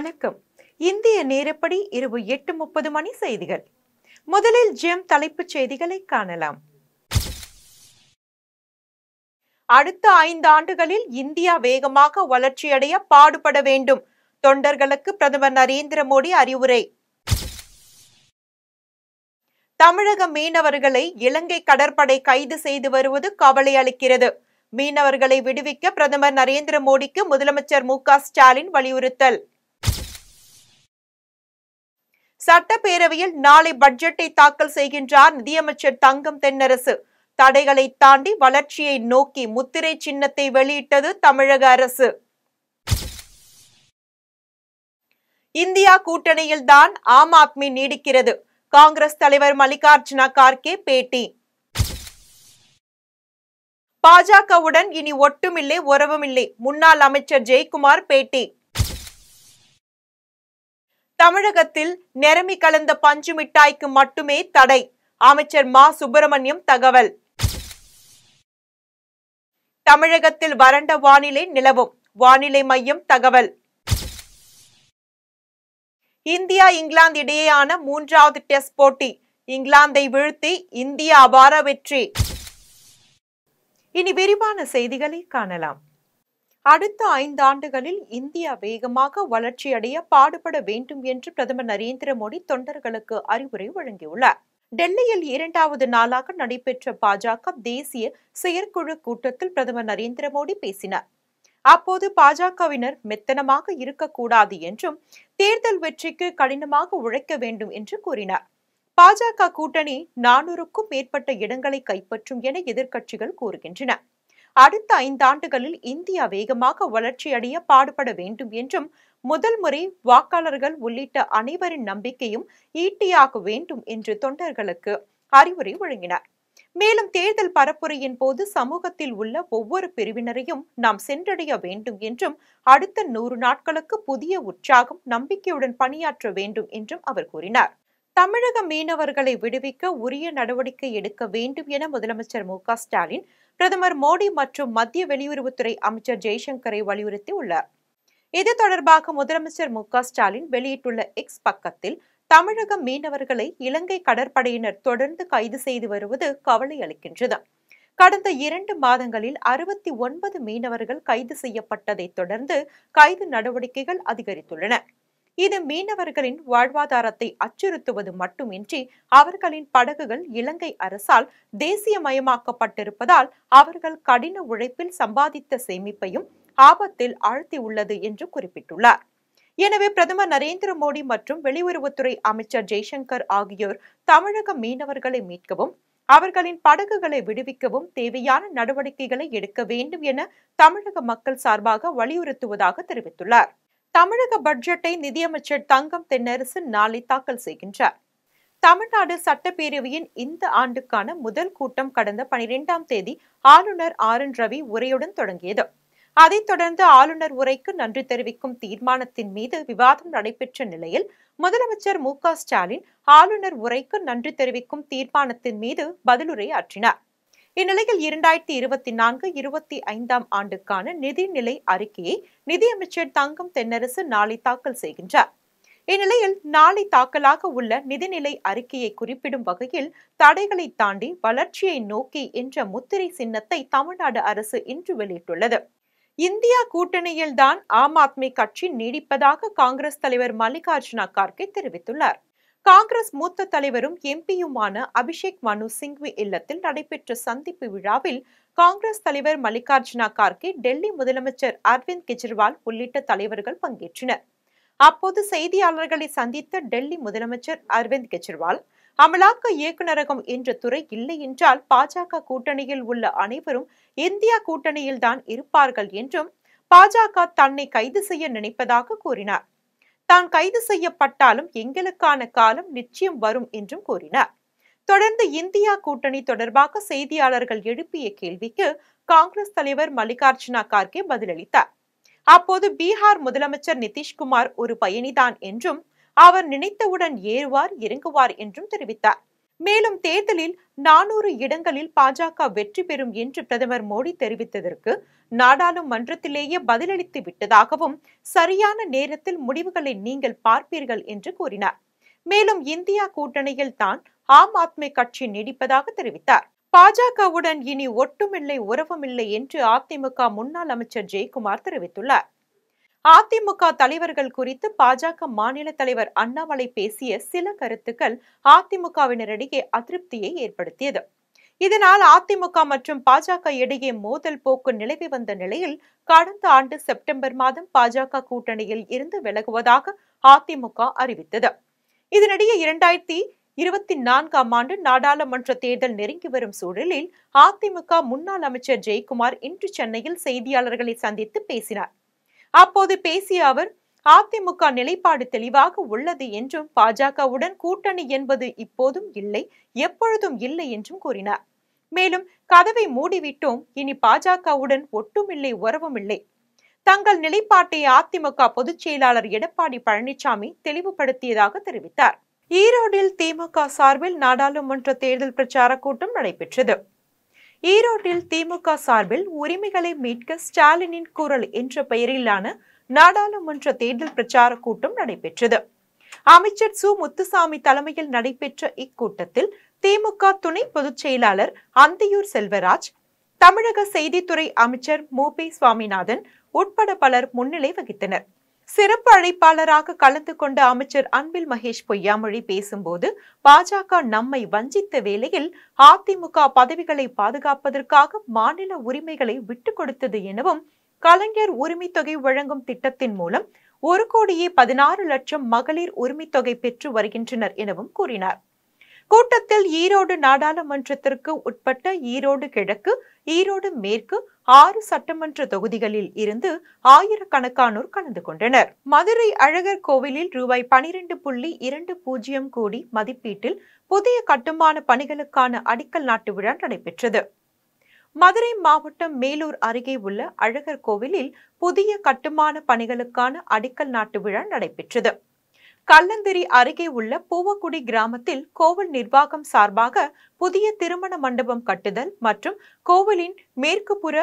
வணக்கம் இந்திய நேரப்படி இரவு எட்டு முப்பது மணி செய்திகள் முதலில் ஜெம் தலைப்புச் செய்திகளை காணலாம் அடுத்த ஐந்து ஆண்டுகளில் இந்தியா வேகமாக வளர்ச்சியடைய பாடுபட வேண்டும் தொண்டர்களுக்கு பிரதமர் நரேந்திர மோடி அறிவுரை தமிழக மீனவர்களை இலங்கை கடற்படை கைது செய்து வருவது கவலை அளிக்கிறது மீனவர்களை விடுவிக்க பிரதமர் நரேந்திர மோடிக்கு முதலமைச்சர் மு ஸ்டாலின் வலியுறுத்தல் சட்டப்பேரவையில் நாளை பட்ஜெட்டை தாக்கல் செய்கின்றார் நிதியமைச்சர் தங்கம் தென்னரசு தடைகளை தாண்டி வளர்ச்சியை நோக்கி முத்திரை சின்னத்தை வெளியிட்டது தமிழக அரசு இந்தியா கூட்டணியில் தான் ஆம் ஆத்மி நீடிக்கிறது காங்கிரஸ் தலைவர் மல்லிகார்ஜுனா கார்கே பேட்டி பாஜகவுடன் இனி ஒட்டுமில்லை உறவுமில்லை முன்னாள் அமைச்சர் ஜெயக்குமார் பேட்டி தமிழகத்தில் நிரம்பி கலந்த பஞ்சு மிட்டாய்க்கு மட்டுமே தடை அமைச்சர் மா சுப்பிரமணியம் தகவல் தமிழகத்தில் வறண்ட வானிலை நிலவும் வானிலை மையம் தகவல் இந்தியா இங்கிலாந்து இடையேயான மூன்றாவது டெஸ்ட் போட்டி இங்கிலாந்தை வீழ்த்தி இந்தியா அபார வெற்றி இனி விரிவான செய்திகளை காணலாம் அடுத்த ஐந்து ஆண்டுகளில் இந்தியா வேகமாக வளர்ச்சியடைய பாடுபட வேண்டும் என்று பிரதமர் நரேந்திர மோடி தொண்டர்களுக்கு அறிவுரை வழங்கியுள்ளார் டெல்லியில் இரண்டாவது நாளாக நடைபெற்ற பாஜக தேசிய செயற்குழு கூட்டத்தில் பிரதமர் நரேந்திர மோடி பேசினார் அப்போது பாஜகவினர் மெத்தனமாக இருக்கக்கூடாது என்றும் தேர்தல் வெற்றிக்கு கடினமாக உழைக்க வேண்டும் என்று கூறினார் பாஜக கூட்டணி நானூறுக்கும் மேற்பட்ட இடங்களை கைப்பற்றும் என எதிர்க்கட்சிகள் கூறுகின்றன அடுத்த ஐந்தாண்டுகளில் இந்தியா வேகமாக வளர்ச்சியடைய பாடுபட வேண்டும் என்றும் முதல் முறை வாக்காளர்கள் உள்ளிட்ட அனைவரின் நம்பிக்கையும் ஈட்டியாக வேண்டும் என்று தொண்டர்களுக்கு அறிவுரை வழங்கினார் மேலும் தேர்தல் பரப்புரையின் போது சமூகத்தில் உள்ள ஒவ்வொரு பிரிவினரையும் நாம் சென்றடைய வேண்டும் என்றும் அடுத்த நூறு நாட்களுக்கு புதிய உற்சாகம் நம்பிக்கையுடன் பணியாற்ற வேண்டும் என்றும் அவர் கூறினார் தமிழக மீனவர்களை விடுவிக்க உரிய நடவடிக்கை எடுக்க வேண்டும் என முதலமைச்சர் மு ஸ்டாலின் பிரதமர் மோடி மற்றும் மத்திய வெளியுறவுத்துறை அமைச்சர் ஜெய்சங்கரை வலியுறுத்தி உள்ளார் இது தொடர்பாக முதலமைச்சர் மு ஸ்டாலின் வெளியிட்டுள்ள எக்ஸ் பக்கத்தில் தமிழக மீனவர்களை இலங்கை கடற்படையினர் தொடர்ந்து கைது செய்து வருவது கவலை அளிக்கின்றது கடந்த இரண்டு மாதங்களில் அறுபத்தி ஒன்பது மீனவர்கள் கைது செய்யப்பட்டதைத் தொடர்ந்து கைது நடவடிக்கைகள் அதிகரித்துள்ளன இது மீனவர்களின் வாழ்வாதாரத்தை அச்சுறுத்துவது மட்டுமின்றி அவர்களின் படகுகள் இலங்கை அரசால் தேசியமயமாக்கப்பட்டிருப்பதால் அவர்கள் கடின உழைப்பில் சம்பாதித்த சேமிப்பையும் ஆபத்தில் ஆழ்த்தியுள்ளது என்று குறிப்பிட்டுள்ளார் எனவே பிரதமர் நரேந்திர மோடி மற்றும் வெளியுறவுத்துறை அமைச்சர் ஜெய்சங்கர் ஆகியோர் தமிழக மீனவர்களை மீட்கவும் அவர்களின் படகுகளை விடுவிக்கவும் தேவையான நடவடிக்கைகளை எடுக்க வேண்டும் என தமிழக மக்கள் சார்பாக வலியுறுத்துவதாக தெரிவித்துள்ளார் தமிழக பட்ஜெட்டை நிதியமைச்சர் தங்கம் தென்னரசு நாளை தாக்கல் செய்கின்றார் தமிழ்நாடு சட்டப்பேரவையின் இந்த ஆண்டுக்கான முதல் கூட்டம் கடந்த பனிரெண்டாம் தேதி ஆளுநர் ஆர் என் ரவி உரையுடன் தொடங்கியது அதைத் தொடர்ந்து ஆளுநர் உரைக்கு நன்றி தெரிவிக்கும் தீர்மானத்தின் மீது விவாதம் நடைபெற்ற நிலையில் முதலமைச்சர் மு ஸ்டாலின் ஆளுநர் உரைக்கு நன்றி தெரிவிக்கும் தீர்மானத்தின் மீது பதிலுரை ஆற்றினார் இந்நிலையில் இரண்டாயிரத்தி இருபத்தி நான்கு இருபத்தி ஐந்தாம் ஆண்டுக்கான நிதிநிலை அறிக்கையை நிதியமைச்சர் தங்கம் தென்னரசு நாளை தாக்கல் செய்கின்றார் இந்நிலையில் நாளை தாக்கலாக உள்ள நிதிநிலை அறிக்கையை குறிப்பிடும் வகையில் தடைகளை தாண்டி வளர்ச்சியை நோக்கி என்ற முத்திரை சின்னத்தை தமிழ்நாடு அரசு இன்று வெளியிட்டுள்ளது இந்தியா கூட்டணியில்தான் ஆம் ஆத்மி கட்சி நீடிப்பதாக காங்கிரஸ் தலைவர் மல்லிகார்ஜுன கார்கே தெரிவித்துள்ளார் காங்கிரஸ் மூத்த தலைவரும் எம்பியுமான அபிஷேக் மனு சிங்வி இல்லத்தில் நடைபெற்ற சந்திப்பு விழாவில் காங்கிரஸ் தலைவர் மல்லிகார்ஜுனா கார்கே டெல்லி முதலமைச்சர் அரவிந்த் கெஜ்ரிவால் உள்ளிட்ட தலைவர்கள் பங்கேற்றனர் அப்போது செய்தியாளர்களை சந்தித்த டெல்லி முதலமைச்சர் அரவிந்த் கெஜ்ரிவால் அமலாக்க இயக்குநரகம் என்ற துறை இல்லை என்றால் பாஜக கூட்டணியில் உள்ள அனைவரும் இந்தியா கூட்டணியில்தான் இருப்பார்கள் என்றும் பாஜக தன்னை கைது செய்ய நினைப்பதாக கூறினார் தான் கைது செய்யப்பட்டாலும் எங்களுக்கான காலம் நிச்சயம் வரும் என்றும் கூறினார் தொடர்ந்து இந்தியா கூட்டணி தொடர்பாக செய்தியாளர்கள் எழுப்பிய கேள்விக்கு காங்கிரஸ் தலைவர் மல்லிகார்ஜுனா கார்கே பதிலளித்தார் அப்போது பீகார் முதலமைச்சர் நிதிஷ்குமார் ஒரு பயணிதான் என்றும் அவர் நினைத்தவுடன் ஏறுவார் இறங்குவார் என்றும் தெரிவித்தார் மேலும் தேர்தலில் நானூறு இடங்களில் பாஜக வெற்றி பெறும் என்று பிரதமர் மோடி தெரிவித்ததற்கு நாடாளுமன்றத்திலேயே பதிலளித்து விட்டதாகவும் சரியான நேரத்தில் முடிவுகளை நீங்கள் பார்ப்பீர்கள் என்று கூறினார் மேலும் இந்தியா கூட்டணியில் தான் ஆம் ஆத்மி கட்சி நீடிப்பதாக தெரிவித்தார் பாஜகவுடன் இனி ஒட்டுமில்லை உறவுமில்லை என்று அதிமுக முன்னாள் அமைச்சர் ஜெயக்குமார் தெரிவித்துள்ளார் அதிமுக தலைவர்கள் குறித்து பாஜக மாநில தலைவர் அண்ணாமலை பேசிய சில கருத்துக்கள் அதிமுகவினரிடையே அதிருப்தியை ஏற்படுத்தியது இதனால் அதிமுக மற்றும் பாஜக இடையே மோதல் போக்கு நிலவி வந்த நிலையில் கடந்த ஆண்டு செப்டம்பர் மாதம் பாஜக கூட்டணியில் இருந்து விலகுவதாக அதிமுக அறிவித்தது இதனிடையே இரண்டாயிரத்தி இருபத்தி நான்காம் ஆண்டு நாடாளுமன்ற தேர்தல் நெருங்கி வரும் சூழலில் அதிமுக முன்னாள் அமைச்சர் ஜெயக்குமார் இன்று சென்னையில் செய்தியாளர்களை சந்தித்து பேசினார் அப்போது பேசிய அவர் அதிமுக நிலைப்பாடு தெளிவாக உள்ளது என்றும் பாஜகவுடன் கூட்டணி என்பது இப்போதும் இல்லை எப்பொழுதும் இல்லை என்றும் கூறினார் மேலும் கதவை மூடிவிட்டோம் இனி பாஜகவுடன் ஒட்டுமில்லை உறவும் இல்லை தங்கள் நிலைப்பாட்டை அதிமுக பொதுச் செயலாளர் எடப்பாடி பழனிசாமி தெளிவுபடுத்தியதாக தெரிவித்தார் ஈரோடில் திமுக சார்பில் நாடாளுமன்ற தேர்தல் பிரச்சார கூட்டம் நடைபெற்றது ஈரோட்டில் திமுக சார்பில் உரிமைகளை மீட்க ஸ்டாலினின் குரல் என்ற பெயரிலான நாடாளுமன்ற தேர்தல் பிரச்சார கூட்டம் நடைபெற்றது அமைச்சர் சு முத்துசாமி தலைமையில் நடைபெற்ற இக்கூட்டத்தில் திமுக துணை பொதுச் செயலாளர் அந்தியூர் செல்வராஜ் தமிழக செய்தித்துறை அமைச்சர் மு பி சுவாமிநாதன் உட்பட பலர் முன்னிலை வகித்தனர் சிறப்பு அழைப்பாளராக கலந்து கொண்ட அமைச்சர் அன்பில் மகேஷ் பொய்யாமொழி பேசும்போது பாஜக நம்மை வஞ்சித்த வேளையில் அதிமுக பதவிகளை பாதுகாப்பதற்காக மாநில உரிமைகளை விட்டுக் கொடுத்தது எனவும் கலைஞர் உரிமை தொகை வழங்கும் திட்டத்தின் மூலம் ஒரு கோடியே பதினாறு லட்சம் மகளிர் உரிமை தொகை பெற்று வருகின்றனர் எனவும் கூறினார் கூட்டத்தில் ஈரோடு நாடாளுமன்றத்திற்கு உட்பட்ட ஈரோடு கிழக்கு ஈரோடு மேற்கு ஆறு சட்டமன்ற தொகுதிகளில் இருந்து ஆயிரக்கணக்கானோர் கலந்து கொண்டனர் மதுரை அழகர் கோவிலில் ரூபாய் பனிரெண்டு புள்ளி இரண்டு பூஜ்ஜியம் கோடி மதிப்பீட்டில் புதிய கட்டுமான பணிகளுக்கான அடிக்கல் நாட்டு விழா நடைபெற்றது மதுரை மாவட்டம் மேலூர் அருகே உள்ள அழகர் கோவிலில் புதிய கட்டுமான பணிகளுக்கான அடிக்கல் நாட்டு விழா நடைபெற்றது கல்லந்திரி அருகே உள்ள பூவக்குடி கிராமத்தில் கோவில் நிர்வாகம் சார்பாக புதிய திருமண மண்டபம் கட்டுதல் மற்றும் கோவிலின் மேற்கு புற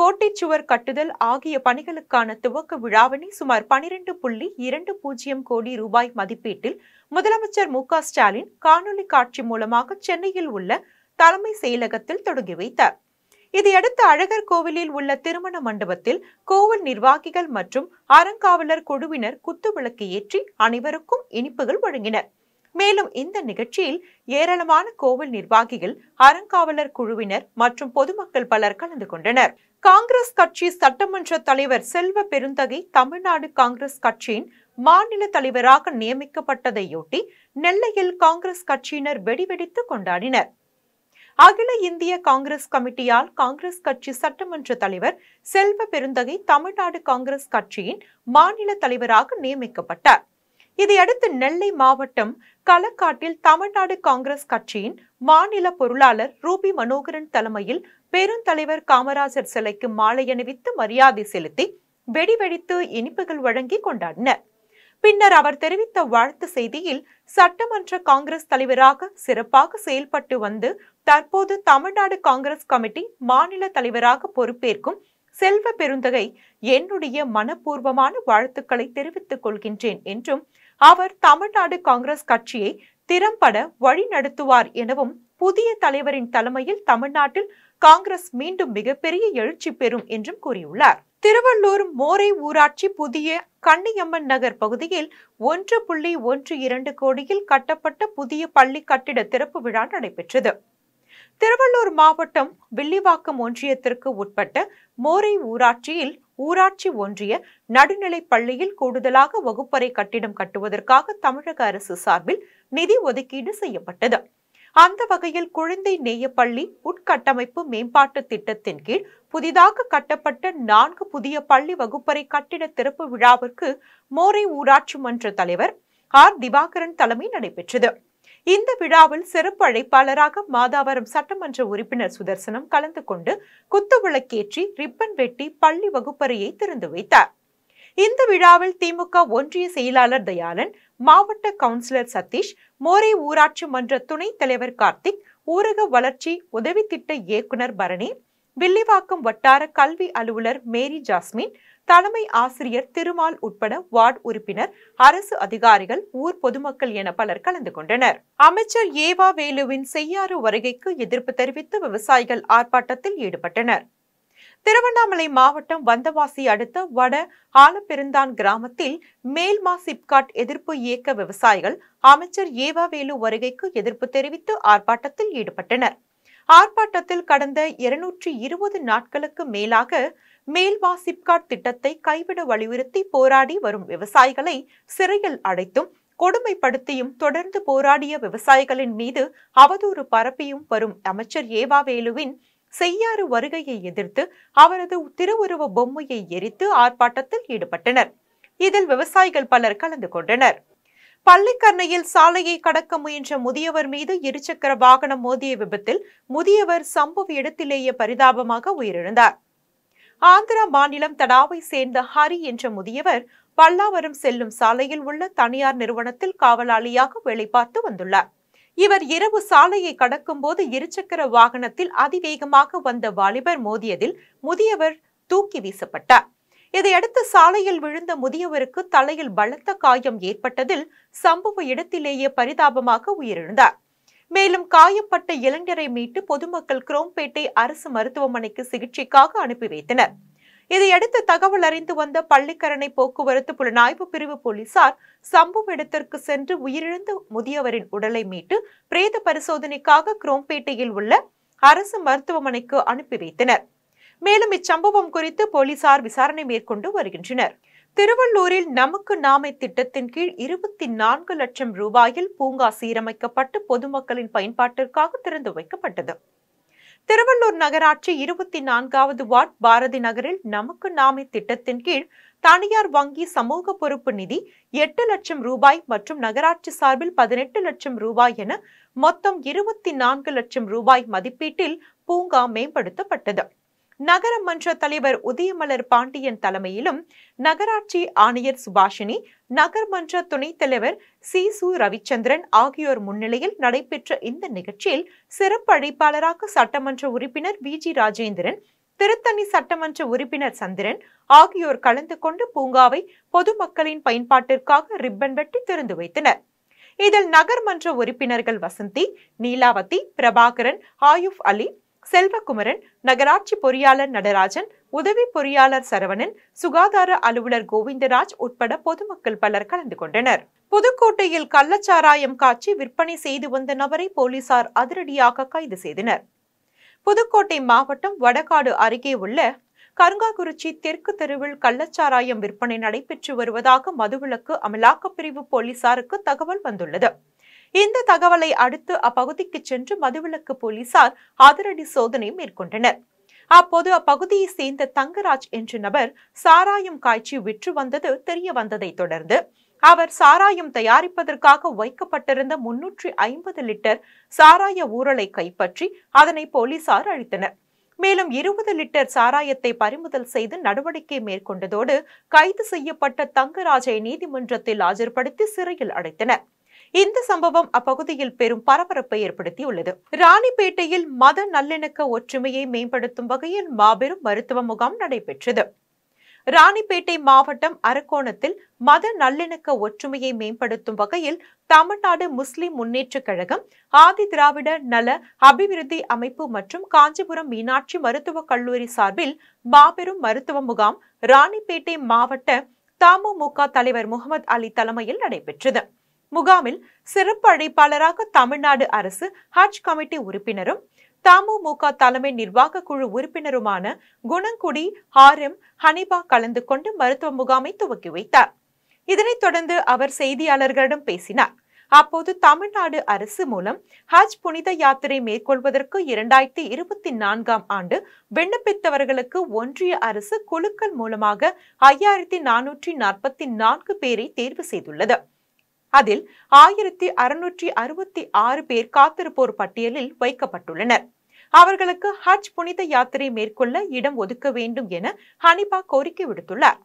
கோட்டைச்சுவர் கட்டுதல் ஆகிய பணிகளுக்கான துவக்க விழாவினை சுமார் பனிரெண்டு புள்ளி இரண்டு பூஜ்ஜியம் கோடி ரூபாய் மதிப்பீட்டில் முதலமைச்சர் மு ஸ்டாலின் காணொலி காட்சி மூலமாக சென்னையில் உள்ள தலைமை செயலகத்தில் தொடங்கி வைத்தார் இதையடுத்து அழகர் கோவிலில் உள்ள திருமண மண்டபத்தில் கோவில் நிர்வாகிகள் மற்றும் அறங்காவலர் குழுவினர் குத்துவிளக்கு ஏற்றி அனைவருக்கும் இனிப்புகள் வழங்கினர் மேலும் இந்த நிகழ்ச்சியில் ஏராளமான கோவில் நிர்வாகிகள் அறங்காவலர் குழுவினர் மற்றும் பொதுமக்கள் பலர் கலந்து கொண்டனர் காங்கிரஸ் கட்சி சட்டமன்ற தலைவர் செல்வ பெருந்தகை தமிழ்நாடு காங்கிரஸ் கட்சியின் மாநில தலைவராக நியமிக்கப்பட்டதையொட்டி நெல்லையில் காங்கிரஸ் கட்சியினர் வெடிவெடித்து கொண்டாடினர் அகில இந்திய காங்கிரஸ் கமிட்டியால் காங்கிரஸ் கட்சி சட்டமன்ற தலைவர் செல்வ பெருந்தகை தமிழ்நாடு காங்கிரஸ் கட்சியின் மாநில தலைவராக நியமிக்கப்பட்டார் இதையடுத்து நெல்லை மாவட்டம் களக்காட்டில் தமிழ்நாடு காங்கிரஸ் கட்சியின் மாநில பொருளாளர் ரூபி மனோகரன் தலைமையில் பெருந்தலைவர் காமராஜர் சிலைக்கு மாலை அணிவித்து மரியாதை செலுத்தி வெடிவெடித்து இனிப்புகள் வழங்கி கொண்டாடினர் பின்னர் அவர் தெரிவித்த வாழ்த்து செய்தியில் சட்டமன்ற காங்கிரஸ் தலைவராக சிறப்பாக செயல்பட்டு வந்து தற்போது தமிழ்நாடு காங்கிரஸ் கமிட்டி மாநில தலைவராக பொறுப்பேற்கும் செல்வ பெருந்தகை என்னுடைய மனப்பூர்வமான வாழ்த்துக்களை தெரிவித்துக் கொள்கின்றேன் என்றும் அவர் தமிழ்நாடு காங்கிரஸ் கட்சியை திறம்பட வழிநடத்துவார் எனவும் புதிய தலைவரின் தலைமையில் தமிழ்நாட்டில் காங்கிரஸ் மீண்டும் மிகப்பெரிய எழுச்சி பெறும் என்றும் கூறியுள்ளார் திருவள்ளூர் மோரை ஊராட்சி புதிய கன்னியம்மன் நகர் பகுதியில் ஒன்று புள்ளி ஒன்று இரண்டு கோடியில் கட்டப்பட்ட புதிய பள்ளி கட்டிட திறப்பு விழா நடைபெற்றது திருவள்ளூர் மாவட்டம் வில்லிவாக்கம் ஒன்றியத்திற்கு உட்பட்ட மோரை ஊராட்சியில் ஊராட்சி ஒன்றிய நடுநிலைப் பள்ளியில் கூடுதலாக வகுப்பறை கட்டிடம் கட்டுவதற்காக தமிழக அரசு சார்பில் நிதி ஒதுக்கீடு செய்யப்பட்டது அந்த வகையில் குழந்தை நேயப்பள்ளி உட்கட்டமைப்பு மேம்பாட்டு திட்டத்தின் கீழ் புதிதாக கட்டப்பட்ட நான்கு புதிய பள்ளி வகுப்பறை கட்டிட திறப்பு விழாவிற்கு மோரை ஊராட்சி மன்ற தலைவர் ஆர் திவாகரன் தலைமை நடைபெற்றது இந்த விழாவில் சிறப்பு அழைப்பாளராக மாதாவரம் சட்டமன்ற உறுப்பினர் சுதர்சனம் கலந்து கொண்டு குத்துவிளக்கேற்றி ரிப்பன் வெட்டி பள்ளி வகுப்பறையை திறந்து வைத்தார் இந்த விழாவில் திமுக ஒன்றிய செயலாளர் தயாளன் மாவட்ட கவுன்சிலர் சதீஷ் மோரை ஊராட்சி மன்ற துணைத் தலைவர் கார்த்திக் ஊரக வளர்ச்சி உதவி திட்ட இயக்குனர் பரணி வில்லிவாக்கம் வட்டார கல்வி அலுவலர் மேரி ஜாஸ்மின் தலைமை ஆசிரியர் திருமால் உட்பட வார்டு உறுப்பினர் அரசு அதிகாரிகள் ஊர் பொதுமக்கள் என பலர் கலந்து கொண்டனர் அமைச்சர் ஏவா வேலுவின் செய்யாறு வருகைக்கு எதிர்ப்பு தெரிவித்து விவசாயிகள் ஆர்ப்பாட்டத்தில் ஈடுபட்டனர் திருவண்ணாமலை மாவட்டம் வந்தவாசி அடுத்த வட ஆலப்பெருந்தான் கிராமத்தில் மேல்மா சிப்காட் எதிர்ப்பு இயக்க விவசாயிகள் அமைச்சர் ஏவாவேலு வருகைக்கு எதிர்ப்பு தெரிவித்து ஆர்ப்பாட்டத்தில் ஈடுபட்டனர் ஆர்ப்பாட்டத்தில் கடந்த இருநூற்றி இருபது நாட்களுக்கு மேலாக மேல்வா சிப்காட் திட்டத்தை கைவிட வலியுறுத்தி போராடி வரும் விவசாயிகளை சிறையில் அடைத்தும் கொடுமைப்படுத்தியும் தொடர்ந்து போராடிய விவசாயிகளின் மீது அவதூறு பரப்பியும் வரும் அமைச்சர் ஏவாவேலுவின் செய்யாறு வருகையை எதிர்த்து அவரது திருவுருவ பொம்மையை எரித்து ஆர்ப்பாட்டத்தில் ஈடுபட்டனர் இதில் விவசாயிகள் பலர் கலந்து கொண்டனர் பள்ளிக்கர்ணையில் சாலையை கடக்க முயன்ற முதியவர் மீது இருசக்கர வாகனம் மோதிய விபத்தில் முதியவர் சம்பவ இடத்திலேயே பரிதாபமாக உயிரிழந்தார் ஆந்திரா மாநிலம் தடாவை சேர்ந்த ஹரி என்ற முதியவர் பல்லாவரம் செல்லும் சாலையில் உள்ள தனியார் நிறுவனத்தில் காவலாளியாக வேலை பார்த்து வந்துள்ளார் இவர் இரவு சாலையை கடக்கும் போது இருசக்கர வாகனத்தில் அதிவேகமாக வந்த வாலிபர் மோதியதில் முதியவர் தூக்கி வீசப்பட்டார் இதையடுத்து சாலையில் விழுந்த முதியவருக்கு தலையில் பலத்த காயம் ஏற்பட்டதில் சம்பவ இடத்திலேயே பரிதாபமாக உயிரிழந்தார் மேலும் காயப்பட்ட இளைஞரை மீட்டு பொதுமக்கள் குரோம்பேட்டை அரசு மருத்துவமனைக்கு சிகிச்சைக்காக அனுப்பி வைத்தனர் இதையடுத்து தகவல் அறிந்து வந்த பள்ளிக்கரணை போக்குவரத்து புலனாய்வு பிரிவு போலீசார் சம்பவ இடத்திற்கு சென்று உயிரிழந்த முதியவரின் உடலை மீட்டு பிரேத பரிசோதனைக்காக குரோம்பேட்டையில் உள்ள அரசு மருத்துவமனைக்கு அனுப்பி வைத்தனர் மேலும் இச்சம்பவம் குறித்து போலீசார் விசாரணை மேற்கொண்டு வருகின்றனர் திருவள்ளூரில் நமக்கு நாமை திட்டத்தின் கீழ் இருபத்தி நான்கு லட்சம் ரூபாயில் பூங்கா சீரமைக்கப்பட்டு பொதுமக்களின் பயன்பாட்டிற்காக திறந்து வைக்கப்பட்டது திருவள்ளூர் நகராட்சி இருபத்தி நான்காவது வார்டு பாரதி நகரில் நமக்கு நாமே திட்டத்தின் கீழ் தனியார் வங்கி சமூக பொறுப்பு நிதி எட்டு லட்சம் ரூபாய் மற்றும் நகராட்சி சார்பில் பதினெட்டு லட்சம் ரூபாய் என மொத்தம் இருபத்தி நான்கு லட்சம் ரூபாய் மதிப்பீட்டில் பூங்கா மேம்படுத்தப்பட்டது நகர மன்ற தலைவர் உதயமலர் பாண்டியன் தலைமையிலும் நகராட்சி ஆணையர் சுபாஷினி நகர்மன்ற துணைத் தலைவர் சி சு ரவிச்சந்திரன் ஆகியோர் முன்னிலையில் நடைபெற்ற இந்த நிகழ்ச்சியில் சிறப்பு அழைப்பாளராக சட்டமன்ற உறுப்பினர் வி ஜி ராஜேந்திரன் திருத்தணி சட்டமன்ற உறுப்பினர் சந்திரன் ஆகியோர் கலந்து கொண்டு பூங்காவை பொதுமக்களின் பயன்பாட்டிற்காக ரிப்பன் வெட்டி திறந்து வைத்தனர் இதில் நகர்மன்ற உறுப்பினர்கள் வசந்தி நீலாவதி பிரபாகரன் ஆயுஃப் அலி செல்வகுமரன் நகராட்சி பொறியாளர் நடராஜன் உதவி பொறியாளர் சரவணன் சுகாதார அலுவலர் கோவிந்தராஜ் உட்பட பொதுமக்கள் பலர் கலந்து கொண்டனர் புதுக்கோட்டையில் கள்ளச்சாராயம் காட்சி விற்பனை செய்து வந்த நபரை போலீசார் அதிரடியாக கைது செய்தனர் புதுக்கோட்டை மாவட்டம் வடகாடு அருகே உள்ள கருங்காக்குறிச்சி தெற்கு தெருவில் கள்ளச்சாராயம் விற்பனை நடைபெற்று வருவதாக மதுவிலக்கு அமலாக்கப்பிரிவு போலீசாருக்கு தகவல் வந்துள்ளது இந்த தகவலை அடுத்து அப்பகுதிக்கு சென்று மதுவிலக்கு போலீசார் அதிரடி சோதனை மேற்கொண்டனர் அப்போது அப்பகுதியை சேர்ந்த தங்கராஜ் என்ற நபர் சாராயம் காய்ச்சி விற்று வந்தது தெரிய வந்ததை தொடர்ந்து அவர் சாராயம் தயாரிப்பதற்காக வைக்கப்பட்டிருந்த முன்னூற்றி ஐம்பது லிட்டர் சாராய ஊரலை கைப்பற்றி அதனை போலீசார் அழித்தனர் மேலும் இருபது லிட்டர் சாராயத்தை பறிமுதல் செய்து நடவடிக்கை மேற்கொண்டதோடு கைது செய்யப்பட்ட தங்கராஜை நீதிமன்றத்தில் ஆஜர்படுத்தி சிறையில் அடைத்தனர் இந்த சம்பவம் அப்பகுதியில் பெரும் பரபரப்பை ஏற்படுத்தியுள்ளது ராணிப்பேட்டையில் மத நல்லிணக்க ஒற்றுமையை மேம்படுத்தும் வகையில் மாபெரும் மருத்துவ முகாம் நடைபெற்றது ராணிப்பேட்டை மாவட்டம் அரக்கோணத்தில் மத நல்லிணக்க ஒற்றுமையை மேம்படுத்தும் வகையில் தமிழ்நாடு முஸ்லிம் முன்னேற்றக் கழகம் ஆதி திராவிட நல அபிவிருத்தி அமைப்பு மற்றும் காஞ்சிபுரம் மீனாட்சி மருத்துவக் கல்லூரி சார்பில் மாபெரும் மருத்துவ முகாம் ராணிப்பேட்டை மாவட்ட தமுமுக தலைவர் முகமது அலி தலைமையில் நடைபெற்றது முகாமில் சிறப்பு அழைப்பாளராக தமிழ்நாடு அரசு ஹஜ் கமிட்டி உறுப்பினரும் தமுமுக தலைமை நிர்வாக குழு உறுப்பினருமான குணங்குடி ஆர்எம் ஹனிபா கலந்து கொண்டு மருத்துவ முகாமை துவக்கி வைத்தார் இதனைத் தொடர்ந்து அவர் செய்தியாளர்களிடம் பேசினார் அப்போது தமிழ்நாடு அரசு மூலம் ஹஜ் புனித யாத்திரை மேற்கொள்வதற்கு இரண்டாயிரத்தி இருபத்தி நான்காம் ஆண்டு விண்ணப்பித்தவர்களுக்கு ஒன்றிய அரசு குழுக்கள் மூலமாக ஐயாயிரத்தி நானூற்றி நாற்பத்தி நான்கு பேரை தேர்வு செய்துள்ளது அதில் ஆயிரத்தி அறுநூற்றி அறுபத்தி ஆறு பேர் காத்திருப்போர் பட்டியலில் வைக்கப்பட்டுள்ளனர் அவர்களுக்கு ஹஜ் புனித யாத்திரை மேற்கொள்ள இடம் ஒதுக்க வேண்டும் என ஹனிபா கோரிக்கை விடுத்துள்ளார்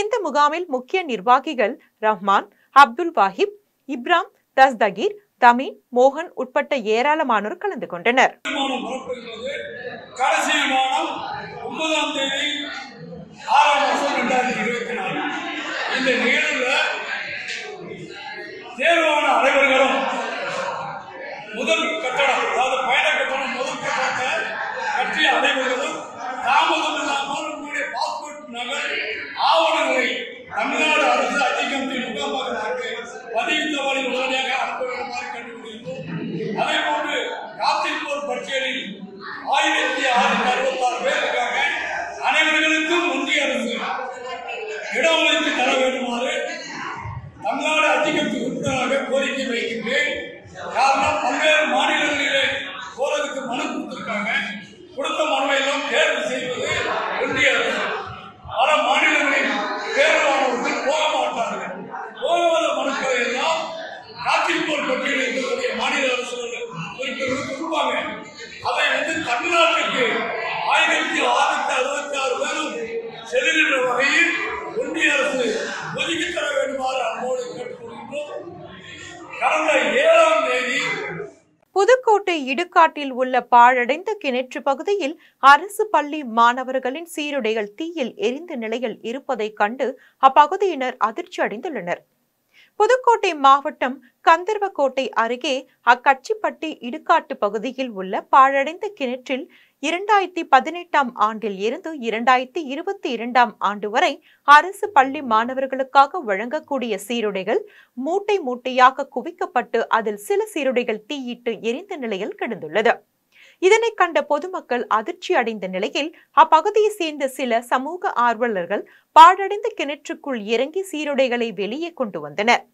இந்த முகாமில் முக்கிய நிர்வாகிகள் ரஹ்மான் அப்துல் வாஹிப் இப்ராம் தஸ்தகீர் தமீன் மோகன் உட்பட்ட ஏராளமானோர் கலந்து கொண்டனர் ஒன்பதாம் தேதி ஆறாம் வருஷம் ரெண்டாயிரத்தி இருபத்தி நாலு இந்த நிகழ்வுல தேர்வான அனைவர்களும் முதல் கட்டணம் அதாவது பயண கட்டணம் முதல் கட்டணத்தை கட்டிய அனைவர்களும் தாமதம் புதுக்கோட்டை இடுகாட்டில் உள்ள பாழடைந்த கிணற்று பகுதியில் அரசு பள்ளி மாணவர்களின் சீருடைகள் தீயில் எரிந்த நிலையில் இருப்பதை கண்டு அப்பகுதியினர் அதிர்ச்சி அடைந்துள்ளனர் புதுக்கோட்டை மாவட்டம் கந்தர்வக்கோட்டை அருகே அக்கட்சிப்பட்டி இடுகாட்டு பகுதியில் உள்ள பாழடைந்த கிணற்றில் இரண்டாயிரத்தி பதினெட்டாம் ஆண்டில் இருந்து இரண்டாயிரத்தி இருபத்தி இரண்டாம் ஆண்டு வரை அரசு பள்ளி மாணவர்களுக்காக வழங்கக்கூடிய சீருடைகள் மூட்டை மூட்டையாக குவிக்கப்பட்டு அதில் சில சீருடைகள் தீயிட்டு எரிந்த நிலையில் கிடந்துள்ளது இதனை கண்ட பொதுமக்கள் அதிர்ச்சி அடைந்த நிலையில் அப்பகுதியை சேர்ந்த சில சமூக ஆர்வலர்கள் பாடடைந்த கிணற்றுக்குள் இறங்கி சீருடைகளை வெளியே கொண்டு வந்தனர்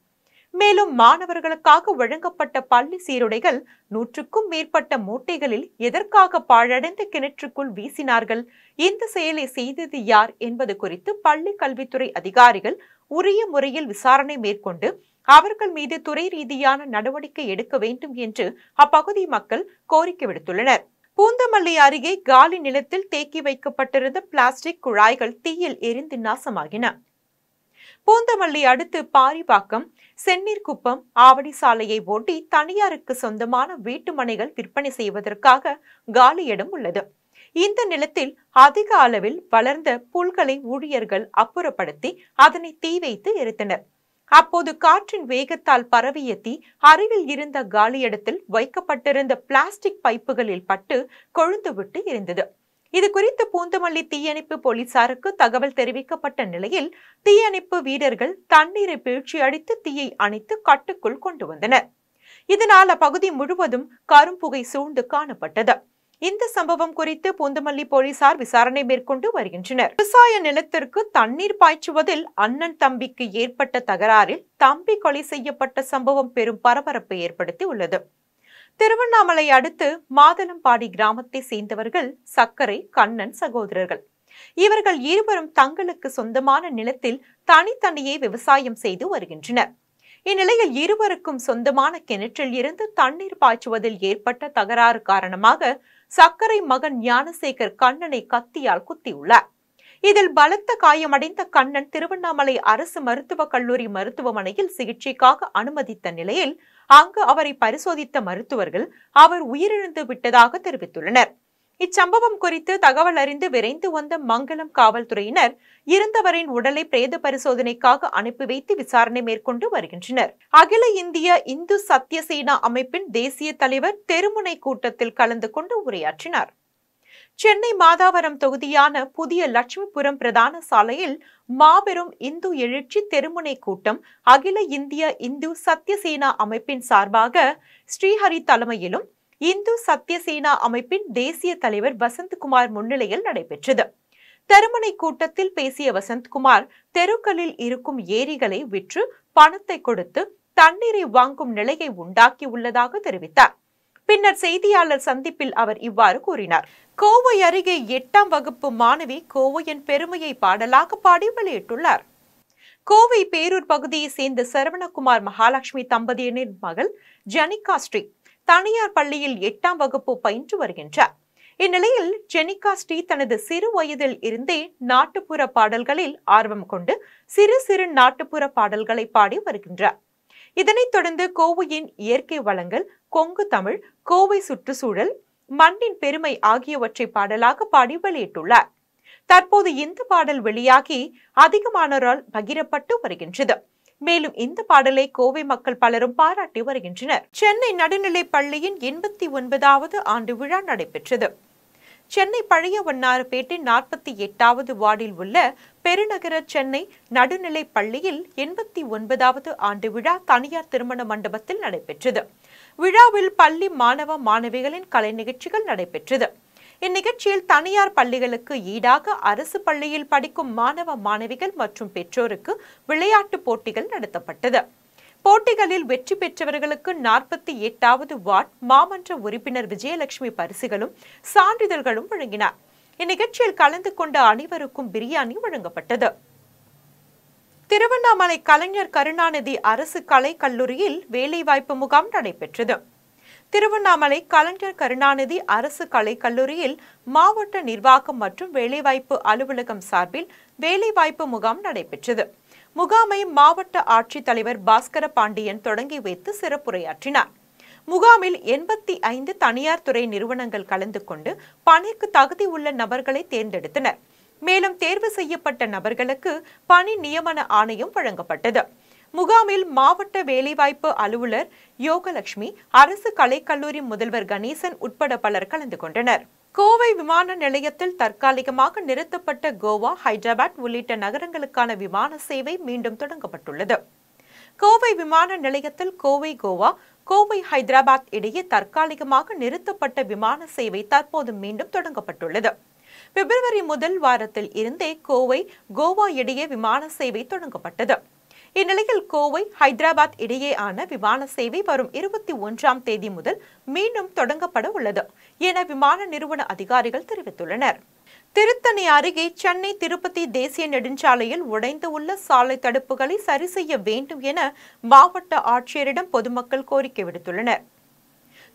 மேலும் மாணவர்களுக்காக வழங்கப்பட்ட பள்ளி சீருடைகள் நூற்றுக்கும் மேற்பட்ட மூட்டைகளில் எதற்காக பாழடைந்த கிணற்றுக்குள் வீசினார்கள் இந்த செயலை செய்தது யார் என்பது குறித்து பள்ளி கல்வித்துறை அதிகாரிகள் உரிய முறையில் விசாரணை மேற்கொண்டு அவர்கள் மீது துறை ரீதியான நடவடிக்கை எடுக்க வேண்டும் என்று அப்பகுதி மக்கள் கோரிக்கை விடுத்துள்ளனர் பூந்தமல்லி அருகே காலி நிலத்தில் தேக்கி வைக்கப்பட்டிருந்த பிளாஸ்டிக் குழாய்கள் தீயில் எரிந்து நாசமாகின பூந்தமல்லி அடுத்து பாரிபாக்கம் செந்நீர்குப்பம் ஆவடி சாலையை ஓட்டி தனியாருக்கு சொந்தமான வீட்டு மனைகள் விற்பனை செய்வதற்காக காலியிடம் உள்ளது இந்த நிலத்தில் அதிக அளவில் வளர்ந்த புல்களை ஊழியர்கள் அப்புறப்படுத்தி அதனை தீ வைத்து எரித்தனர் அப்போது காற்றின் வேகத்தால் பரவிய தீ அருகில் இருந்த காலியிடத்தில் வைக்கப்பட்டிருந்த பிளாஸ்டிக் பைப்புகளில் பட்டு கொழுந்துவிட்டு இருந்தது இது குறித்து பூந்தமல்லி தீயணைப்பு போலீசாருக்கு தகவல் தெரிவிக்கப்பட்ட நிலையில் தீயணைப்பு வீரர்கள் தண்ணீரை பீழ்ச்சி அடித்து தீயை அணைத்து கட்டுக்குள் கொண்டு வந்தனர் இதனால் அப்பகுதி முழுவதும் கரும்புகை சூழ்ந்து காணப்பட்டது இந்த சம்பவம் குறித்து பூந்தமல்லி போலீசார் விசாரணை மேற்கொண்டு வருகின்றனர் விவசாய நிலத்திற்கு தண்ணீர் பாய்ச்சுவதில் அண்ணன் தம்பிக்கு ஏற்பட்ட தகராறில் தம்பி கொலை செய்யப்பட்ட சம்பவம் பெரும் பரபரப்பை ஏற்படுத்தி உள்ளது திருவண்ணாமலை அடுத்து மாதனம்பாடி கிராமத்தை சேர்ந்தவர்கள் சக்கரை கண்ணன் சகோதரர்கள் இவர்கள் இருவரும் தங்களுக்கு சொந்தமான நிலத்தில் தனித்தனியே விவசாயம் செய்து வருகின்றனர் இந்நிலையில் இருவருக்கும் சொந்தமான கிணற்றில் இருந்து தண்ணீர் பாய்ச்சுவதில் ஏற்பட்ட தகராறு காரணமாக சக்கரை மகன் ஞானசேகர் கண்ணனை கத்தியால் குத்தியுள்ளார் இதில் பலத்த காயமடைந்த கண்ணன் திருவண்ணாமலை அரசு மருத்துவக் கல்லூரி மருத்துவமனையில் சிகிச்சைக்காக அனுமதித்த நிலையில் அங்கு அவரை பரிசோதித்த மருத்துவர்கள் அவர் உயிரிழந்து விட்டதாக தெரிவித்துள்ளனர் இச்சம்பவம் குறித்து தகவல் அறிந்து விரைந்து வந்த மங்கலம் காவல்துறையினர் இருந்தவரின் உடலை பிரேத பரிசோதனைக்காக அனுப்பி வைத்து விசாரணை மேற்கொண்டு வருகின்றனர் அகில இந்திய இந்து சத்தியசேனா அமைப்பின் தேசிய தலைவர் தெருமுனை கூட்டத்தில் கலந்து கொண்டு உரையாற்றினார் சென்னை மாதாவரம் தொகுதியான புதிய லட்சுமிபுரம் பிரதான சாலையில் மாபெரும் இந்து எழுச்சி தெருமுனை கூட்டம் அகில இந்திய இந்து சத்தியசேனா அமைப்பின் சார்பாக ஸ்ரீஹரி தலைமையிலும் இந்து சத்தியசேனா அமைப்பின் தேசிய தலைவர் வசந்த்குமார் முன்னிலையில் நடைபெற்றது தெருமுனை கூட்டத்தில் பேசிய வசந்த்குமார் தெருக்களில் இருக்கும் ஏரிகளை விற்று பணத்தை கொடுத்து தண்ணீரை வாங்கும் நிலையை உண்டாக்கி உள்ளதாக தெரிவித்தார் பின்னர் செய்தியாளர் சந்திப்பில் அவர் இவ்வாறு கூறினார் கோவை அருகே எட்டாம் வகுப்பு மாணவி கோவையின் பெருமையை பாடலாக பாடி வெளியிட்டுள்ளார் கோவை பேரூர் பகுதியை சேர்ந்த சரவணகுமார் மகாலட்சுமி தம்பதியனின் மகள் ஜனிகா ஸ்ரீ தனியார் பள்ளியில் எட்டாம் வகுப்பு பயின்று வருகின்றார் இந்நிலையில் ஜெனிகா ஸ்ரீ தனது சிறு வயதில் இருந்தே நாட்டுப்புற பாடல்களில் ஆர்வம் கொண்டு சிறு சிறு நாட்டுப்புற பாடல்களை பாடி வருகின்றார் இதனைத் தொடர்ந்து கோவையின் இயற்கை வளங்கள் கொங்கு தமிழ் கோவை சுற்றுச்சூழல் மண்ணின் பெருமை ஆகியவற்றை பாடலாக பாடி வெளியிட்டுள்ளார் தற்போது இந்த பாடல் வெளியாகி அதிகமானோரால் பகிரப்பட்டு வருகின்றது மேலும் இந்த பாடலை கோவை மக்கள் பலரும் பாராட்டி வருகின்றனர் சென்னை நடுநிலை பள்ளியின் எண்பத்தி ஒன்பதாவது ஆண்டு விழா நடைபெற்றது சென்னை பழைய வண்ணாறுபேட்டை நாற்பத்தி எட்டாவது வார்டில் உள்ள பெருநகர சென்னை நடுநிலை பள்ளியில் எண்பத்தி ஒன்பதாவது ஆண்டு விழா தனியார் திருமண மண்டபத்தில் நடைபெற்றது விழாவில் பள்ளி மாணவ மாணவிகளின் கலை நிகழ்ச்சிகள் நடைபெற்றது இந்நிகழ்ச்சியில் தனியார் பள்ளிகளுக்கு ஈடாக அரசு பள்ளியில் படிக்கும் மாணவ மாணவிகள் மற்றும் பெற்றோருக்கு விளையாட்டு போட்டிகள் நடத்தப்பட்டது போட்டிகளில் வெற்றி பெற்றவர்களுக்கு நாற்பத்தி எட்டாவது வார்டு மாமன்ற உறுப்பினர் விஜயலட்சுமி பரிசுகளும் சான்றிதழ்களும் வழங்கினார் இந்நிகழ்ச்சியில் கலந்து கொண்ட அனைவருக்கும் பிரியாணி வழங்கப்பட்டது திருவண்ணாமலை கலைஞர் கருணாநிதி அரசு கலை கல்லூரியில் வேலைவாய்ப்பு முகாம் நடைபெற்றது திருவண்ணாமலை கலைஞர் கருணாநிதி அரசு கலை கல்லூரியில் மாவட்ட நிர்வாகம் மற்றும் வேலைவாய்ப்பு அலுவலகம் சார்பில் வேலைவாய்ப்பு முகாம் நடைபெற்றது முகாமை மாவட்ட ஆட்சித்தலைவர் பாஸ்கர பாண்டியன் தொடங்கி வைத்து சிறப்புரையாற்றினார் முகாமில் எண்பத்தி ஐந்து தனியார் துறை நிறுவனங்கள் கலந்து கொண்டு பணிக்கு தகுதி உள்ள நபர்களை தேர்ந்தெடுத்தனர் மேலும் தேர்வு செய்யப்பட்ட நபர்களுக்கு பணி நியமன ஆணையம் வழங்கப்பட்டது முகாமில் மாவட்ட வேலைவாய்ப்பு அலுவலர் யோகலட்சுமி அரசு கலைக்கல்லூரி முதல்வர் கணேசன் உட்பட பலர் கலந்து கொண்டனர் கோவை விமான நிலையத்தில் தற்காலிகமாக நிறுத்தப்பட்ட கோவா ஹைதராபாத் உள்ளிட்ட நகரங்களுக்கான விமான சேவை மீண்டும் தொடங்கப்பட்டுள்ளது கோவை விமான நிலையத்தில் கோவை கோவா கோவை ஹைதராபாத் இடையே தற்காலிகமாக நிறுத்தப்பட்ட விமான சேவை தற்போது மீண்டும் தொடங்கப்பட்டுள்ளது பிப்ரவரி முதல் வாரத்தில் இருந்தே கோவை கோவா இடையே விமான சேவை தொடங்கப்பட்டது இந்நிலையில் கோவை ஹைதராபாத் இடையேயான விமான சேவை வரும் இருபத்தி ஒன்றாம் தேதி முதல் மீண்டும் தொடங்கப்பட உள்ளது என விமான நிறுவன அதிகாரிகள் தெரிவித்துள்ளனர் திருத்தணி அருகே சென்னை திருப்பதி தேசிய நெடுஞ்சாலையில் உடைந்து உள்ள சாலை தடுப்புகளை சரி செய்ய வேண்டும் என மாவட்ட ஆட்சியரிடம் பொதுமக்கள் கோரிக்கை விடுத்துள்ளனர்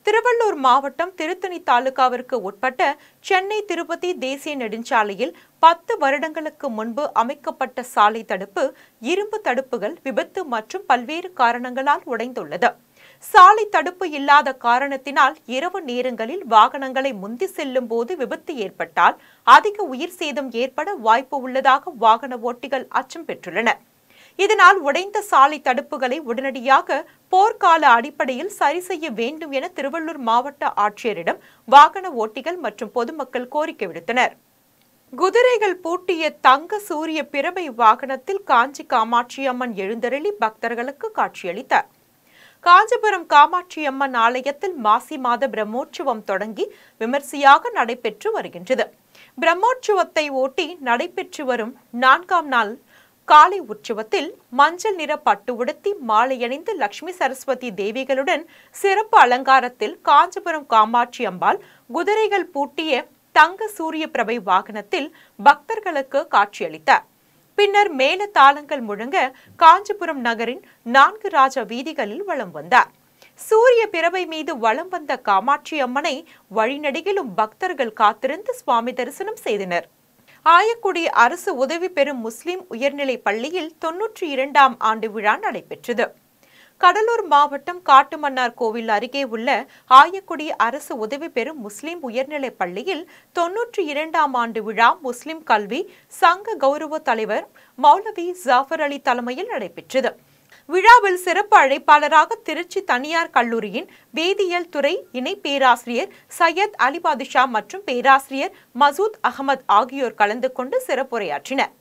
திருவள்ளூர் மாவட்டம் திருத்தணி தாலுகாவிற்கு உட்பட்ட சென்னை திருப்பதி தேசிய நெடுஞ்சாலையில் பத்து வருடங்களுக்கு முன்பு அமைக்கப்பட்ட சாலை தடுப்பு இரும்பு தடுப்புகள் விபத்து மற்றும் பல்வேறு காரணங்களால் உடைந்துள்ளது சாலை தடுப்பு இல்லாத காரணத்தினால் இரவு நேரங்களில் வாகனங்களை முந்தி செல்லும் போது விபத்து ஏற்பட்டால் அதிக உயிர் சேதம் ஏற்பட வாய்ப்பு உள்ளதாக வாகன ஓட்டிகள் அச்சம் பெற்றுள்ளனர் இதனால் உடைந்த சாலை தடுப்புகளை உடனடியாக போர்க்கால அடிப்படையில் சரி செய்ய வேண்டும் என திருவள்ளூர் மாவட்ட ஆட்சியரிடம் வாகன ஓட்டிகள் மற்றும் பொதுமக்கள் கோரிக்கை விடுத்தனர் குதிரைகள் பூட்டிய தங்க சூரிய பிறவை வாகனத்தில் காஞ்சி காமாட்சி அம்மன் எழுந்தருளி பக்தர்களுக்கு காட்சியளித்தார் காஞ்சிபுரம் காமாட்சி அம்மன் ஆலயத்தில் மாசி மாத பிரம்மோற்சவம் தொடங்கி விமர்சையாக நடைபெற்று வருகின்றது பிரம்மோற்சவத்தை ஓட்டி நடைபெற்று வரும் நான்காம் நாள் காலை உற்சவத்தில் மஞ்சள் நிற பட்டு உடுத்தி மாலை அணிந்து லட்சுமி சரஸ்வதி தேவிகளுடன் சிறப்பு அலங்காரத்தில் காஞ்சிபுரம் காமாட்சி அம்பாள் குதிரைகள் பூட்டிய தங்க சூரிய பிரபை வாகனத்தில் பக்தர்களுக்கு காட்சியளித்தார் பின்னர் மேல தாளங்கள் முழங்க காஞ்சிபுரம் நகரின் நான்கு ராஜ வீதிகளில் வலம் வந்தார் சூரிய பிறவை மீது வலம் வந்த காமாட்சி அம்மனை வழிநடிகிலும் பக்தர்கள் காத்திருந்து சுவாமி தரிசனம் செய்தனர் ஆயக்குடி அரசு உதவி பெறும் முஸ்லிம் உயர்நிலை பள்ளியில் தொன்னூற்றி இரண்டாம் ஆண்டு விழா நடைபெற்றது கடலூர் மாவட்டம் காட்டுமன்னார் கோவில் அருகே உள்ள ஆயக்குடி அரசு உதவி பெறும் முஸ்லிம் உயர்நிலைப் பள்ளியில் தொன்னூற்றி இரண்டாம் ஆண்டு விழா முஸ்லிம் கல்வி சங்க கௌரவ தலைவர் மௌலவி ஜாஃபர் அலி தலைமையில் நடைபெற்றது விழாவில் சிறப்பு அழைப்பாளராக திருச்சி தனியார் கல்லூரியின் வேதியியல் துறை இணை பேராசிரியர் சையத் அலிபாதிஷா மற்றும் பேராசிரியர் மசூத் அகமது ஆகியோர் கலந்து கொண்டு சிறப்புரையாற்றினர்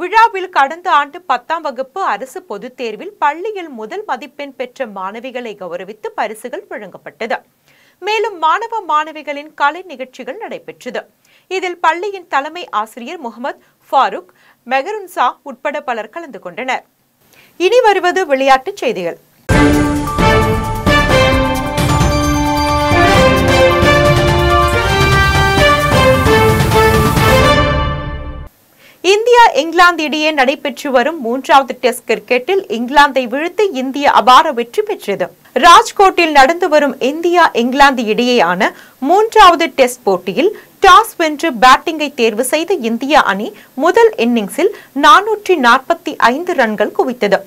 விழாவில் கடந்த ஆண்டு பத்தாம் வகுப்பு அரசு பொதுத் தேர்வில் பள்ளியில் முதல் மதிப்பெண் பெற்ற மாணவிகளை கௌரவித்து பரிசுகள் வழங்கப்பட்டது மேலும் மாணவ மாணவிகளின் கலை நிகழ்ச்சிகள் நடைபெற்றது இதில் பள்ளியின் தலைமை ஆசிரியர் முகமது ஃபாரூக் மெஹருன்சா உட்பட பலர் கலந்து கொண்டனர் இனி வருவது விளையாட்டுச் செய்திகள் இந்தியா இங்கிலாந்து இடையே நடைபெற்று வரும் மூன்றாவது டெஸ்ட் கிரிக்கெட்டில் இங்கிலாந்தை வீழ்த்து இந்திய அபார வெற்றி பெற்றது ராஜ்கோட்டில் நடந்து வரும் இந்தியா இங்கிலாந்து இடையேயான மூன்றாவது டெஸ்ட் போட்டியில் டாஸ் வென்று பேட்டிங்கை தேர்வு செய்த இந்திய அணி முதல் இன்னிங்ஸில் நானூற்றி நாற்பத்தி ஐந்து ரன்கள் குவித்தது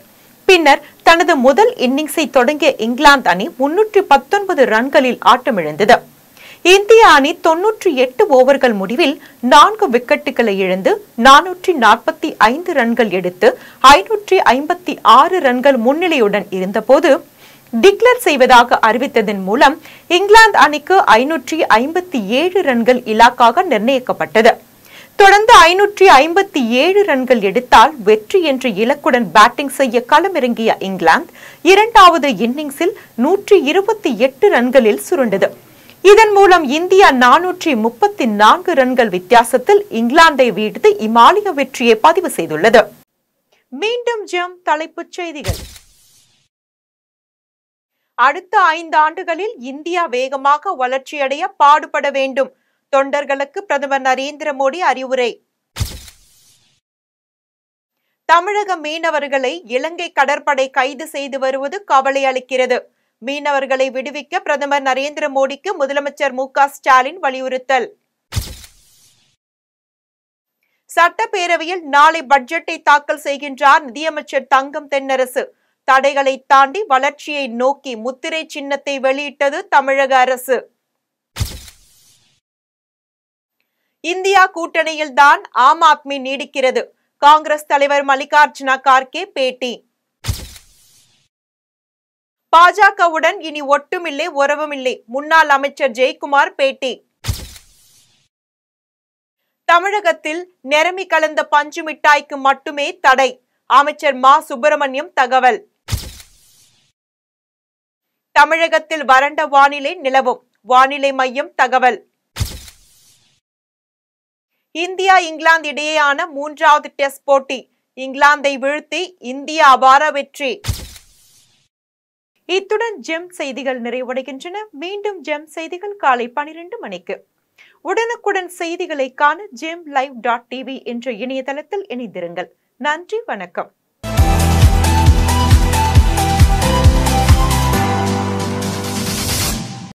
பின்னர் தனது முதல் இன்னிங்ஸை தொடங்கிய இங்கிலாந்து அணி முன்னூற்றி பத்தொன்பது ரன்களில் ஆட்டமிழந்தது இந்திய அணி தொன்னூற்றி எட்டு ஓவர்கள் முடிவில் நான்கு விக்கெட்டுகளை இழந்து நானூற்றி நாற்பத்தி ஐந்து ரன்கள் எடுத்து ஐநூற்றி ஐம்பத்தி ஆறு ரன்கள் முன்னிலையுடன் இருந்தபோது டிக்ளேர் செய்வதாக அறிவித்ததன் மூலம் இங்கிலாந்து அணிக்கு ஐநூற்றி ஐம்பத்தி ஏழு ரன்கள் இலாக்காக நிர்ணயிக்கப்பட்டது தொடர்ந்து ஐநூற்றி ஐம்பத்தி ஏழு ரன்கள் எடுத்தால் வெற்றி என்ற இலக்குடன் பேட்டிங் செய்ய களமிறங்கிய இங்கிலாந்து இரண்டாவது இன்னிங்ஸில் நூற்றி இருபத்தி எட்டு ரன்களில் சுருண்டது இதன் மூலம் இந்தியா நானூற்றி முப்பத்தி நான்கு ரன்கள் வித்தியாசத்தில் இங்கிலாந்தை வீழ்த்து இமாலய வெற்றியை பதிவு செய்துள்ளது மீண்டும் ஜெம் தலைப்புச் செய்திகள் அடுத்த ஐந்து ஆண்டுகளில் இந்தியா வேகமாக வளர்ச்சியடைய பாடுபட வேண்டும் தொண்டர்களுக்கு பிரதமர் நரேந்திர மோடி அறிவுரை தமிழக மீனவர்களை இலங்கை கடற்படை கைது செய்து வருவது கவலை அளிக்கிறது மீனவர்களை விடுவிக்க பிரதமர் நரேந்திர மோடிக்கு முதலமைச்சர் மு ஸ்டாலின் வலியுறுத்தல் சட்டப்பேரவையில் நாளை பட்ஜெட்டை தாக்கல் செய்கின்றார் நிதியமைச்சர் தங்கம் தென்னரசு தடைகளை தாண்டி வளர்ச்சியை நோக்கி முத்திரை சின்னத்தை வெளியிட்டது தமிழக அரசு இந்தியா கூட்டணியில்தான் ஆம் ஆத்மி நீடிக்கிறது காங்கிரஸ் தலைவர் மல்லிகார்ஜுன கார்கே பேட்டி பாஜகவுடன் இனி ஒட்டுமில்லை உறவுமில்லை முன்னாள் அமைச்சர் ஜெயக்குமார் பேட்டி தமிழகத்தில் நெருமி கலந்த பஞ்சு மிட்டாய்க்கு மட்டுமே தடை அமைச்சர் மா சுப்பிரமணியம் தகவல் தமிழகத்தில் வறண்ட வானிலை நிலவும் வானிலை மையம் தகவல் இந்தியா இங்கிலாந்து இடையேயான மூன்றாவது டெஸ்ட் போட்டி இங்கிலாந்தை வீழ்த்தி இந்தியா அபார வெற்றி இத்துடன் ஜெம் செய்திகள் நிறைவடைகின்றன மீண்டும் ஜெம் செய்திகள் காலை பனிரெண்டு மணிக்கு உடனுக்குடன் செய்திகளை காண ஜெம் லைவ் டாட் டிவி என்ற இணையதளத்தில் இணைந்திருங்கள் நன்றி வணக்கம்